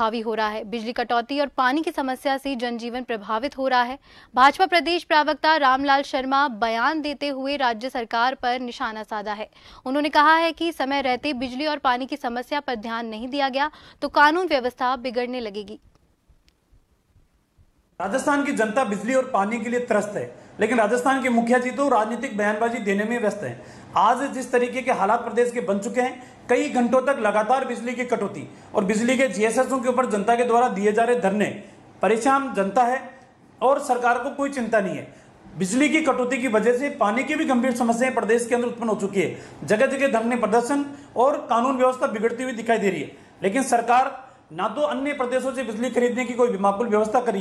हावी हो रहा है बिजली कटौती और पानी की समस्या से जनजीवन प्रभावित हो रहा है भाजपा प्रदेश प्रवक्ता रामलाल शर्मा बयान देते हुए राज्य सरकार पर निशाना साधा है उन्होंने कहा है कि समय रहते बिजली और पानी की समस्या पर ध्यान नहीं दिया गया तो कानून व्यवस्था बिगड़ने लगेगी राजस्थान की जनता बिजली और पानी के लिए त्रस्त है लेकिन राजस्थान के मुखिया जी तो राजनीतिक बयानबाजी देने में व्यस्त है आज जिस तरीके के हालात प्रदेश के बन चुके हैं कई घंटों तक लगातार बिजली की कटौती और बिजली के जीएसएसओ के ऊपर जनता के द्वारा दिए जा रहे धरने परेशान जनता है और सरकार को कोई चिंता नहीं है बिजली की कटौती की वजह से पानी की भी गंभीर समस्याएं प्रदेश के अंदर उत्पन्न हो चुकी है जगह जगह धरने प्रदर्शन और कानून व्यवस्था बिगड़ती हुई दिखाई दे रही है लेकिन सरकार ना तो अन्य प्रदेशों से बिजली खरीदने की कोई माकुल व्यवस्था करी